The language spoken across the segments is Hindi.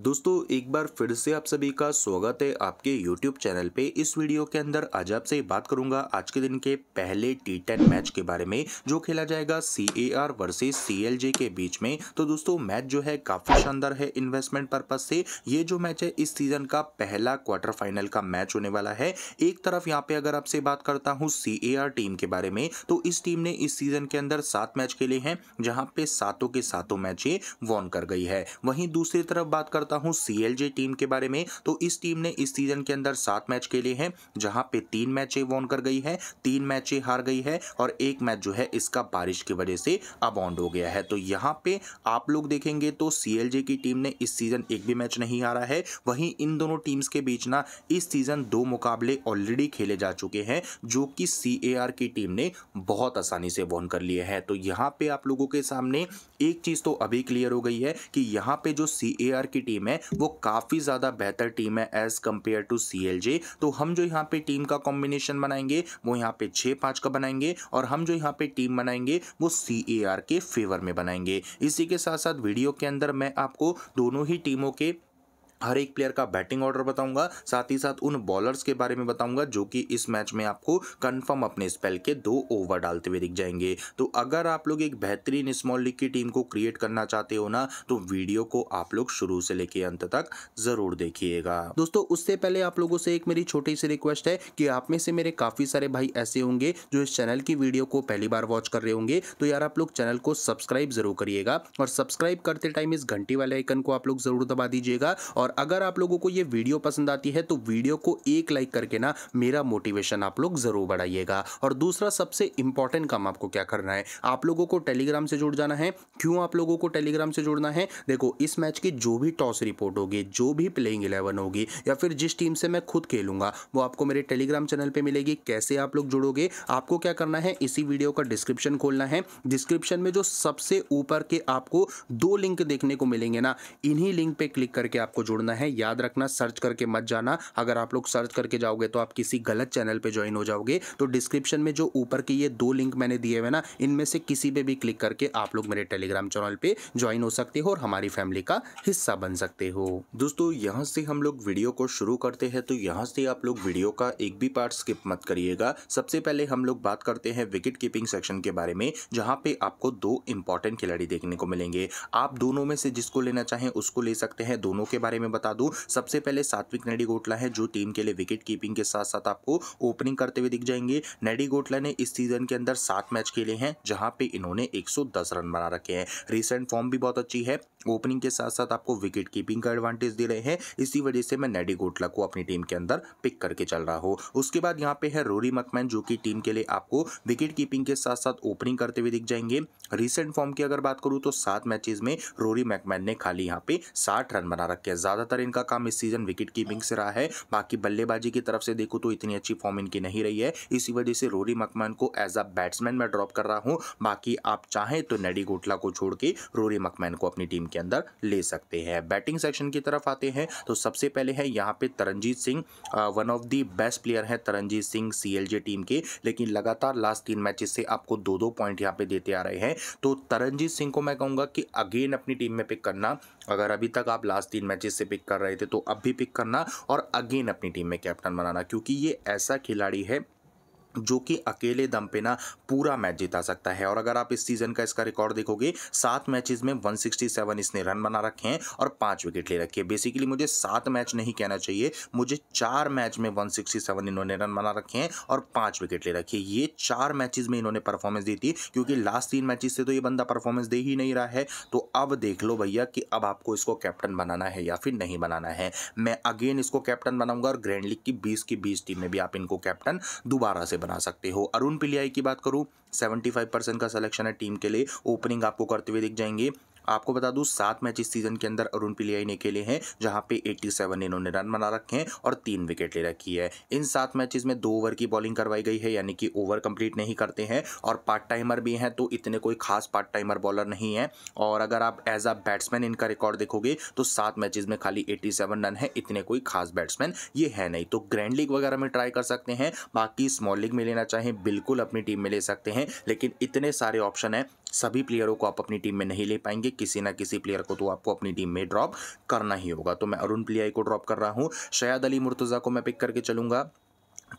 दोस्तों एक बार फिर से आप सभी का स्वागत है आपके YouTube चैनल पे इस वीडियो के अंदर आज आपसे बात करूंगा आज के दिन के पहले टी टेन मैच के बारे में जो खेला जाएगा C A R versus C L J के बीच में तो दोस्तों मैच जो है काफ़ी शानदार है इन्वेस्टमेंट पर्पज से ये जो मैच है इस सीजन का पहला क्वार्टर फाइनल का मैच होने वाला है एक तरफ यहाँ पे अगर आपसे बात करता हूँ सी ए आर टीम के बारे में तो इस टीम ने इस सीजन के अंदर सात मैच खेले हैं जहाँ पे सातों के सातों मैच ये वॉन कर गई है वहीं दूसरी तरफ बात कर करता हूँ सी टीम के बारे में तो इस टीम ने इस सीजन के अंदर सात मैच खेले हैं जहाँ पे तीन मैचें वॉन कर गई है तीन मैचें हार गई है और एक मैच जो है इसका बारिश की वजह से अबाउंड हो गया है तो यहाँ पे आप लोग देखेंगे तो सी की टीम ने इस सीजन एक भी मैच नहीं हारा है वहीं इन दोनों टीम्स के बीच ना इस सीजन दो मुकाबले ऑलरेडी खेले जा चुके हैं जो कि सी की टीम ने बहुत आसानी से वॉन कर लिए हैं तो यहाँ पे आप लोगों के सामने एक चीज़ तो अभी क्लियर हो गई है कि यहाँ पे जो सी की टीम है वो काफ़ी ज़्यादा बेहतर टीम है एज कंपेयर टू सी तो हम जो यहाँ पे टीम का कॉम्बिनेशन बनाएंगे वो यहाँ पे छह पांच का बनाएंगे और हम जो यहाँ पे टीम बनाएंगे वो सी के फेवर में बनाएंगे इसी के साथ साथ वीडियो के अंदर मैं आपको दोनों ही टीमों के हर एक प्लेयर का बैटिंग ऑर्डर बताऊंगा साथ ही साथ उन बॉलर्स के बारे में बताऊंगा जो कि इस मैच में आपको कंफर्म अपने स्पेल के दो ओवर डालते हुए दिख जाएंगे तो अगर आप लोग एक बेहतरीन स्मॉल लीग की टीम को क्रिएट करना चाहते हो ना तो वीडियो को आप लोग शुरू से लेके अंत तक जरूर देखिएगा दोस्तों उससे पहले आप लोगों से एक मेरी छोटी सी रिक्वेस्ट है कि आप में से मेरे काफी सारे भाई ऐसे होंगे जो इस चैनल की वीडियो को पहली बार वॉच कर रहे होंगे तो यार आप लोग चैनल को सब्सक्राइब जरूर करिएगा और सब्सक्राइब करते टाइम इस घंटी वाले आइकन को आप लोग जरूर दबा दीजिएगा और और अगर आप लोगों को ये वीडियो पसंद आती है तो वीडियो को एक लाइक करके ना मेरा मोटिवेशन आप लोग ज़रूर बढ़ाइएगा और दूसरा सबसे इंपॉर्टेंट काम आपको क्या करना है आप लोगों को टेलीग्राम से जुड़ जाना है क्यों आप लोगों को टेलीग्राम से जुड़ना है देखो इस मैच की जो भी टॉस रिपोर्ट होगी जो भी प्लेइंग इलेवन होगी या फिर जिस टीम से मैं खुद खेलूंगा वो आपको मेरे टेलीग्राम चैनल पर मिलेगी कैसे आप लोग जुड़ोगे आपको क्या करना है इसी वीडियो का डिस्क्रिप्शन खोलना है डिस्क्रिप्शन में जो सबसे ऊपर के आपको दो लिंक देखने को मिलेंगे ना इन्हीं लिंक पे क्लिक करके आपको जुड़ना छोड़ना है याद रखना सर्च करके मत जाना अगर आप लोग सर्च करके जाओगे तो आप किसी गलत चैनल पर ज्वाइन हो जाओगे तो डिस्क्रिप्शन में जो ऊपर के ये दो लिंक मैंने दिए हुए ना इनमें से किसी पे भी क्लिक करके आप लोग मेरे टेलीग्राम चैनल पे ज्वाइन हो सकते हो और हमारी फैमिली का हिस्सा बन सकते हो दोस्तों यहाँ से हम लोग वीडियो को शुरू करते हैं तो यहाँ से आप लोग वीडियो का एक भी पार्ट स्किप मत करिएगा सबसे पहले हम लोग बात करते हैं विकेट कीपिंग सेक्शन के बारे में जहाँ पे आपको दो इंपॉर्टेंट खिलाड़ी देखने को मिलेंगे आप दोनों में से जिसको लेना चाहें उसको ले सकते हैं दोनों के बारे में बता दूं सबसे पहले सात्विक नेडी गोटला है जो टीम के लिए विकेट कीपिंग के साथ साथ आपको ओपनिंग करते हुए दिख जाएंगे नेडी गोटला ने इस सीजन के अंदर सात मैच खेले हैं जहां पे इन्होंने 110 रन बना रखे हैं रिसेंट फॉर्म भी बहुत अच्छी है ओपनिंग के साथ साथ आपको विकेट कीपिंग का एडवांटेज दे रहे हैं इसी वजह से मैं नेडी गोटला को अपनी टीम के अंदर पिक करके चल रहा हूँ उसके बाद यहाँ पे है रोरी मकमैन जो कि टीम के लिए आपको विकेट कीपिंग के साथ साथ ओपनिंग करते हुए दिख जाएंगे रिसेंट फॉर्म की अगर बात करूँ तो सात मैचेज में रोरी मैकमैन ने खाली यहाँ पे साठ रन बना रखे हैं ज़्यादातर इनका काम इस सीज़न विकेट कीपिंग से रहा है बाकी बल्लेबाजी की तरफ से देखो तो इतनी अच्छी फॉर्म इनकी नहीं रही है इसी वजह से रोरी मकमान को एज अ बैट्समैन मैं ड्रॉप कर रहा हूँ बाकी आप चाहें तो नडी गोटला को छोड़ के रोरी मकमैन को अपनी टीम के अंदर ले सकते हैं बैटिंग सेक्शन की तरफ आते हैं तो सबसे पहले है यहाँ पे Taranjeet Singh one of the best player हैं तरनजीत सिंह सी टीम के लेकिन लगातार लास्ट तीन मैच से आपको दो दो पॉइंट यहाँ पे देते आ रहे हैं तो तरनजीत सिंह को मैं कहूँगा कि अगेन अपनी टीम में पिक करना अगर अभी तक आप लास्ट तीन मैचेस से पिक कर रहे थे तो अब भी पिक करना और अगेन अपनी टीम में कैप्टन बनाना क्योंकि ये ऐसा खिलाड़ी है जो कि अकेले दम पे ना पूरा मैच जिता सकता है और अगर आप इस सीजन का इसका रिकॉर्ड देखोगे सात मैचेस में 167 इसने रन बना रखे हैं और पांच विकेट ले रखे हैं बेसिकली मुझे सात मैच नहीं कहना चाहिए मुझे चार मैच में 167 इन्होंने रन बना रखे हैं और पांच विकेट ले रखे ये चार मैचेज में इन्होंने परफॉर्मेंस दी थी क्योंकि लास्ट तीन मैचेज से तो ये बंदा परफॉर्मेंस दे ही नहीं रहा है तो अब देख लो भैया कि अब आपको इसको कैप्टन बनाना है या फिर नहीं बनाना है मैं अगेन इसको कैप्टन बनाऊंगा और ग्रैंड लीग की बीस की बीस टीम में भी आप इनको कैप्टन दोबारा से बना सकते हो अरुण पिलियाई की बात करूँ फाइव परसेंट का सिलेक्शन है टीम के लिए ओपनिंग आपको करते हुए दिख जाएंगे आपको बता दूं सात मैच इस सीजन के अंदर अरुण पिलियाई ने खेले हैं जहां पे 87 इन्होंने रन बना रखे हैं और तीन विकेट ले रखी है इन सात मैचेस में दो ओवर की बॉलिंग करवाई गई है यानी कि ओवर कंप्लीट नहीं करते हैं और पार्ट टाइमर भी हैं तो इतने कोई खास पार्ट टाइमर बॉलर नहीं है और अगर आप एज अ बैट्समैन इनका रिकॉर्ड देखोगे तो सात मैचेज में खाली एट्टी रन है इतने कोई खास बैट्समैन ये है नहीं तो ग्रैंड लीग वगैरह में ट्राई कर सकते हैं बाकी स्मॉल लीग में लेना चाहें बिल्कुल अपनी टीम में ले सकते हैं लेकिन इतने सारे ऑप्शन हैं सभी प्लेयरों को आप अपनी टीम में नहीं ले पाएंगे किसी ना किसी प्लेयर को तो आपको अपनी टीम में ड्रॉप करना ही होगा तो मैं अरुण प्लियाई को ड्रॉप कर रहा हूँ शयाद अली मुर्तज़ा को मैं पिक करके चलूंगा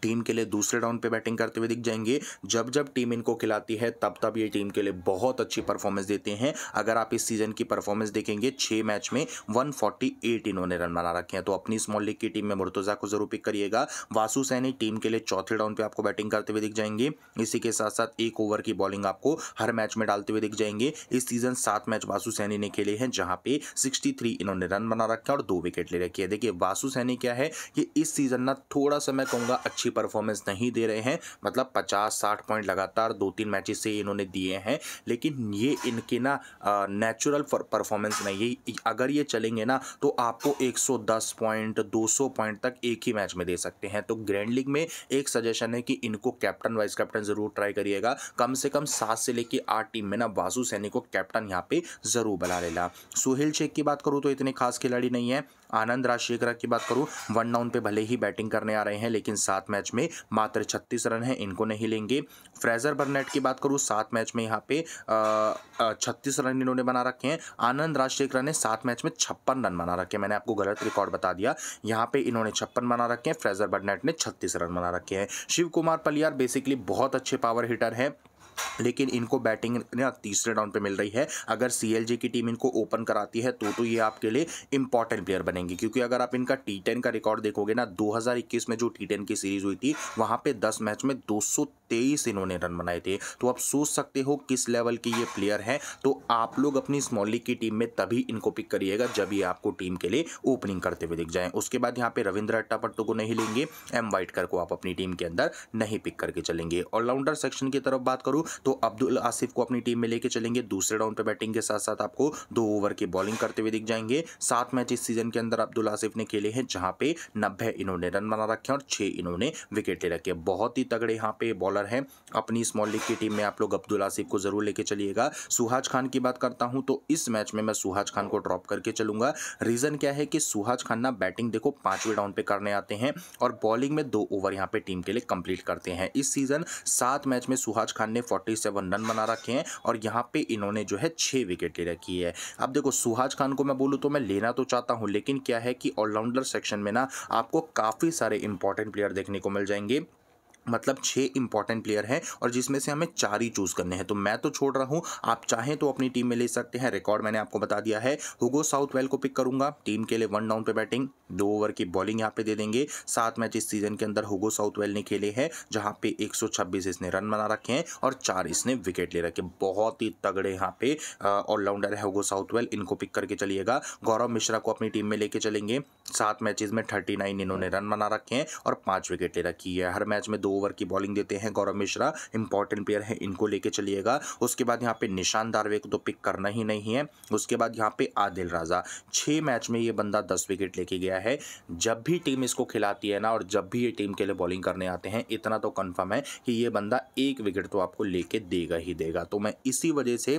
टीम के लिए दूसरे राउंड पे बैटिंग करते हुए दिख जाएंगे जब जब टीम इनको खिलाती है तब तब ये टीम के लिए बहुत अच्छी परफॉर्मेंस देते हैं अगर आप इस सीजन की परफॉर्मेंस देखेंगे छः मैच में 148 इन्होंने रन बना रखे हैं तो अपनी स्मॉल लीग की टीम में मुर्तुजा को जरूर पिक करिएगा वासु सैनी टीम के लिए चौथे राउंड पर आपको बैटिंग करते हुए दिख जाएंगे इसी के साथ साथ एक ओवर की बॉलिंग आपको हर मैच में डालते हुए दिख जाएंगे इस सीजन सात मैच वासु सैनी ने खेले हैं जहां पे सिक्सटी इन्होंने रन बना रखा है और दो विकेट ले रखी है देखिए वासु सैनी क्या है कि इस सीजन ना थोड़ा सा मैं कहूँगा अच्छा अच्छी परफॉर्मेंस नहीं दे रहे हैं मतलब पचास साठ पॉइंट लगातार दो तीन मैचेस से इन्होंने दिए हैं लेकिन ये इनके ना नेचुरल परफॉर्मेंस नहीं है अगर ये चलेंगे ना तो आपको 110 पॉइंट 200 पॉइंट तक एक ही मैच में दे सकते हैं तो ग्रैंड लीग में एक सजेशन है कि इनको कैप्टन वाइस कैप्टन ज़रूर ट्राई करिएगा कम से कम सात से लेकर आठ टीम में ना वासु सैनी को कैप्टन यहाँ पे ज़रूर बना लेना सुहेल शेख की बात करूँ तो इतने खास खिलाड़ी नहीं है आनंद राजशेखर की बात करूँ वन डाउन पे भले ही बैटिंग करने आ रहे हैं लेकिन सात मैच में मात्र छत्तीस रन है इनको नहीं लेंगे फ्रेजर बर्नेट की बात करूँ सात मैच में यहाँ पे छत्तीस रन इन्होंने बना रखे हैं आनंद राजशेखर ने सात मैच में छप्पन रन बना रखे हैं मैंने आपको गलत रिकॉर्ड बता दिया यहाँ पे इन्होंने छप्पन बना रखे हैं फ्रेजर बर्नेट ने छत्तीस रन बना रखे हैं शिव कुमार पलियार बेसिकली बहुत अच्छे पावर हिटर हैं लेकिन इनको बैटिंग ना तीसरे राउंड पे मिल रही है अगर सी की टीम इनको ओपन कराती है तो तो ये आपके लिए इंपॉर्टेंट प्लेयर बनेंगे क्योंकि अगर आप इनका टी का रिकॉर्ड देखोगे ना 2021 में जो टी की सीरीज हुई थी वहाँ पे 10 मैच में 223 इन्होंने रन बनाए थे तो आप सोच सकते हो किस लेवल के ये प्लेयर हैं तो आप लोग अपनी स्मॉल लीग की टीम में तभी इनको पिक करिएगा जब ये आपको टीम के लिए ओपनिंग करते हुए दिख जाए उसके बाद यहाँ पर रविंद्र अट्टापट्टो को नहीं लेंगे एम वाइटकर को आप अपनी टीम के अंदर नहीं पिक करके चलेंगे ऑलराउंडर सेक्शन की तरफ बात करूँ तो अब्दुल आसिफ को अपनी टीम में लेके चलेंगे दूसरे राउंड पर बैटिंग के साथ साथ आपको दो ओवर की बॉलिंग करते हुए दिख जाएंगे सात मैच इस सीजन के अंदर अब्दुल आसिफ ने खेले हैं जहां पे नब्बे इन्होंने रन बना रखे और छह इन्होंने विकेट ले रखे बहुत ही तगड़े यहाँ पे बॉलर हैं अपनी स्मॉल लीग की टीम में आप लोग अब्दुल आसिफ को जरूर लेके चलिएगा सुहाज खान की बात करता हूं तो इस मैच में मैं सुहाज खान को ड्रॉप करके चलूंगा रीज़न क्या है कि सुहाज खान ना बैटिंग देखो पांचवें राउंड पे करने आते हैं और बॉलिंग में दो ओवर यहाँ पे टीम के लिए कंप्लीट करते हैं इस सीजन सात मैच में सुहाज खान ने फोर्टी सेवन रन बना रखे हैं और यहाँ पे इन्होंने जो है छः विकेट ले रखी है अब देखो सुहाज खान को मैं बोलूँ तो मैं लेना तो चाहता हूँ लेकिन क्या है कि ऑलराउंडर सेक्शन में ना आपको काफ़ी सारे इंपॉर्टेंट प्लेयर देखने को मिल जाएंगे मतलब छः इंपॉर्टेंट प्लेयर हैं और जिसमें से हमें चार ही चूज़ करने हैं तो मैं तो छोड़ रहा हूँ आप चाहें तो अपनी टीम में ले सकते हैं रिकॉर्ड मैंने आपको बता दिया है हुगो साउथ वेल को पिक करूंगा टीम के लिए वन डाउन पे बैटिंग दो ओवर की बॉलिंग यहाँ पे दे देंगे सात मैच इस सीजन के अंदर हुगो साउथ वेल ने खेले हैं जहाँ पे एक इसने रन बना रखे हैं और चार इसने विकेट ले रखे बहुत ही तगड़े यहाँ पे ऑलराउंडर है हुगो साउथ वेल इनको पिक करके चलिएगा गौरव मिश्रा को अपनी टीम में लेके चलेंगे सात मैचेज में थर्टी इन्होंने रन बना रखे हैं और पाँच विकेट ले रखी है हर मैच में दो ओवर की बॉलिंग देते हैं गौरव मिश्रा इंपॉर्टेंट प्लेयर हैं इनको लेके चलिएगा उसके बाद यहाँ पे निशान दारवे को तो पिक करना ही नहीं है उसके बाद यहाँ पे आदिल राजा छः मैच में ये बंदा दस विकेट लेके गया है जब भी टीम इसको खिलाती है ना और जब भी ये टीम के लिए बॉलिंग करने आते हैं इतना तो कन्फर्म है कि ये बंदा एक विकेट तो आपको लेके देगा ही देगा तो मैं इसी वजह से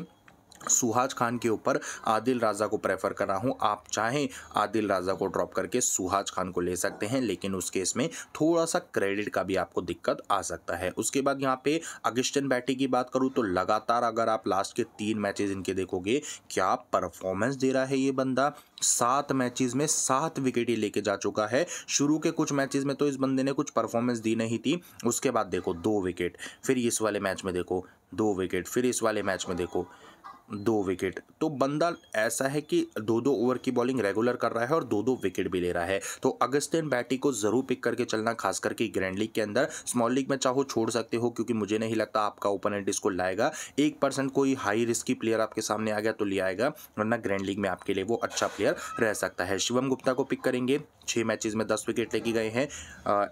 सुहाज खान के ऊपर आदिल राजा को प्रेफर कर रहा हूँ आप चाहें आदिल राजा को ड्रॉप करके सुहाज खान को ले सकते हैं लेकिन उस केस में थोड़ा सा क्रेडिट का भी आपको दिक्कत आ सकता है उसके बाद यहाँ पे अगस्टन बैटी की बात करूँ तो लगातार अगर आप लास्ट के तीन मैचेज इनके देखोगे क्या परफॉर्मेंस दे रहा है ये बंदा सात मैचेज में सात विकेट ही लेके जा चुका है शुरू के कुछ मैचेज में तो इस बंदे ने कुछ परफॉर्मेंस दी नहीं थी उसके बाद देखो दो विकेट फिर इस वाले मैच में देखो दो विकेट फिर इस वाले मैच में देखो दो विकेट तो बंदा ऐसा है कि दो दो ओवर की बॉलिंग रेगुलर कर रहा है और दो दो विकेट भी ले रहा है तो अगस्टिन बैटी को ज़रूर पिक करके चलना खास करके ग्रैंड लीग के अंदर स्मॉल लीग में चाहो छोड़ सकते हो क्योंकि मुझे नहीं लगता आपका ओपोनेंट इसको लाएगा एक परसेंट कोई हाई रिस्क की प्लेयर आपके सामने आ गया तो ले आएगा वरना ग्रैंड लीग में आपके लिए वो अच्छा प्लेयर रह सकता है शिवम गुप्ता को पिक करेंगे छः मैचेज़ में दस विकेट लेके गए हैं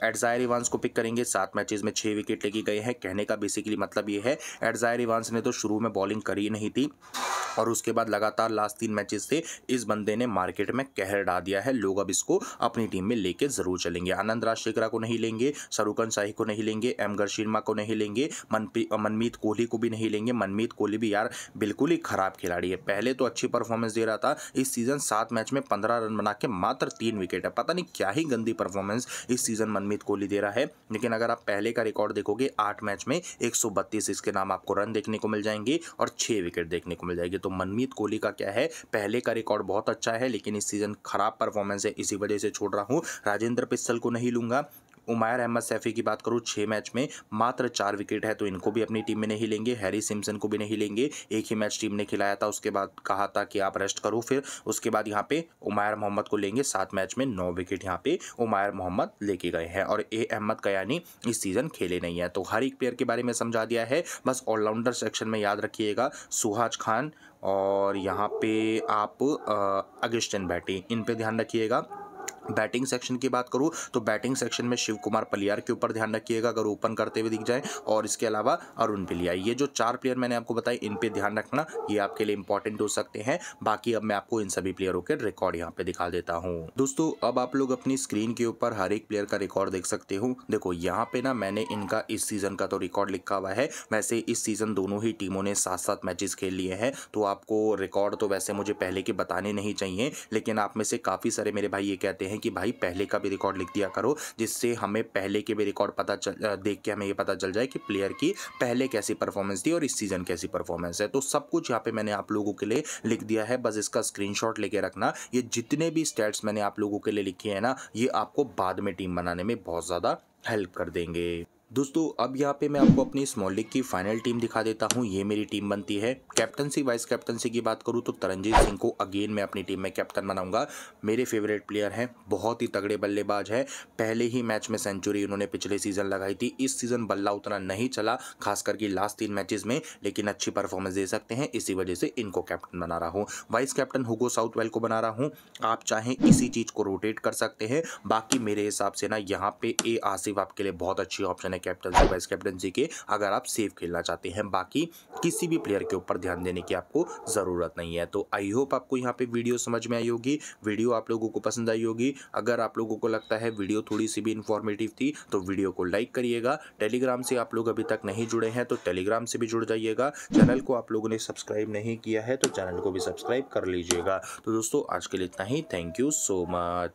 एडजायर इवान्स को पिक करेंगे सात मैचेज़ में छः विकेट लेके गए हैं कहने का बेसिकली मतलब ये है एडजायर इवान्स ने तो शुरू में बॉलिंग करी नहीं थी और उसके बाद लगातार लास्ट तीन मैचेस से इस बंदे ने मार्केट में कहर डा दिया है लोग अब इसको अपनी टीम में लेके जरूर चलेंगे आनंद राजशेखरा को नहीं लेंगे शरुकन शाही को नहीं लेंगे एम शर्मा को नहीं लेंगे मनमीत कोहली को भी नहीं लेंगे मनमीत कोहली भी यार बिल्कुल ही खराब खिलाड़ी है पहले तो अच्छी परफॉर्मेंस दे रहा था इस सीजन सात मैच में पंद्रह रन बना के मात्र तीन विकेट है पता नहीं क्या ही गंदी परफॉर्मेंस इस सीजन मनमीत कोहली दे रहा है लेकिन अगर आप पहले का रिकॉर्ड देखोगे आठ मैच में एक इसके नाम आपको रन देखने को मिल जाएंगे और छः विकेट देखने देखने को मिल जाएगी तो मनमीत कोहली का क्या है पहले का रिकॉर्ड बहुत अच्छा है लेकिन इस सीजन खराब परफॉर्मेंस है इसी वजह से छोड़ रहा हूँ राजेंद्र पिस्सल को नहीं लूंगा उमायर अहमद सैफी की बात करूँ छः मैच में मात्र चार विकेट है तो इनको भी अपनी टीम में नहीं लेंगे हैरी सिम्सन को भी नहीं लेंगे एक ही मैच टीम ने खिलाया था उसके बाद कहा था कि आप रेस्ट करो फिर उसके बाद यहाँ पे उमायर मोहम्मद को लेंगे सात मैच में नौ विकेट यहाँ पे उमायर मोहम्मद लेके गए हैं और ए अहमद कयानी इस सीज़न खेले नहीं है तो हर एक प्लेयर के बारे में समझा दिया है बस ऑलराउंडर सेक्शन में याद रखिएगा सुहाज खान और यहाँ पे आप अगस्टिन बैटी इन पे ध्यान रखिएगा बैटिंग सेक्शन की बात करूँ तो बैटिंग सेक्शन में शिव कुमार पलियार के ऊपर ध्यान रखिएगा अगर ओपन करते हुए दिख जाए और इसके अलावा अरुण पिलिया ये जो चार प्लेयर मैंने आपको बताए इन पे ध्यान रखना ये आपके लिए इंपॉर्टेंट हो सकते हैं बाकी अब मैं आपको इन सभी प्लेयरों के रिकॉर्ड यहाँ पे दिखा देता हूँ दोस्तों अब आप लोग अपनी स्क्रीन के ऊपर हर एक प्लेयर का रिकॉर्ड देख सकते हो देखो यहाँ पे ना मैंने इनका इस सीजन का तो रिकॉर्ड लिखा हुआ है वैसे इस सीजन दोनों ही टीमों ने सात सात मैचेस खेल लिए हैं तो आपको रिकॉर्ड तो वैसे मुझे पहले के बताने नहीं चाहिए लेकिन आप में से काफी सारे मेरे भाई ये कहते हैं हैं कि भाई पहले का भी रिकॉर्ड लिख दिया करो जिससे हमें पहले के भी रिकॉर्ड पता चल देख के हमें ये पता चल जाए कि प्लेयर की पहले कैसी परफॉर्मेंस थी और इस सीज़न कैसी परफॉर्मेंस है तो सब कुछ यहाँ पे मैंने आप लोगों के लिए लिख दिया है बस इसका स्क्रीनशॉट लेके रखना ये जितने भी स्टेट्स मैंने आप लोगों के लिए लिखे हैं ना ये आपको बाद में टीम बनाने में बहुत ज़्यादा हेल्प कर देंगे दोस्तों अब यहाँ पे मैं आपको अपनी स्मॉल लीग की फाइनल टीम दिखा देता हूँ ये मेरी टीम बनती है कैप्टनसी वाइस कैप्टनसी की बात करूँ तो तरनजीत सिंह को अगेन मैं अपनी टीम में कैप्टन बनाऊंगा मेरे फेवरेट प्लेयर हैं बहुत ही तगड़े बल्लेबाज हैं पहले ही मैच में सेंचुरी उन्होंने पिछले सीजन लगाई थी इस सीज़न बल्ला उतना नहीं चला खास करके लास्ट तीन मैचेज में लेकिन अच्छी परफॉर्मेंस दे सकते हैं इसी वजह से इनको कैप्टन बना रहा हूँ वाइस कैप्टन हुगो साउथवेल को बना रहा हूँ आप चाहें इसी चीज़ को रोटेट कर सकते हैं बाकी मेरे हिसाब से ना यहाँ पे ए आसिफ आपके लिए बहुत अच्छी ऑप्शन है कैप्टन से वाइस कैप्टनसी के अगर आप सेफ खेलना चाहते हैं बाकी किसी भी प्लेयर के ऊपर ध्यान देने की आपको ज़रूरत नहीं है तो आई होप आपको यहाँ पे वीडियो समझ में आई होगी वीडियो आप लोगों को पसंद आई होगी अगर आप लोगों को लगता है वीडियो थोड़ी सी भी इन्फॉर्मेटिव थी तो वीडियो को लाइक करिएगा टेलीग्राम से आप लोग अभी तक नहीं जुड़े हैं तो टेलीग्राम से भी जुड़ जाइएगा चैनल को आप लोगों ने सब्सक्राइब नहीं किया है तो चैनल को भी सब्सक्राइब कर लीजिएगा तो दोस्तों आज के लिए इतना ही थैंक यू सो मच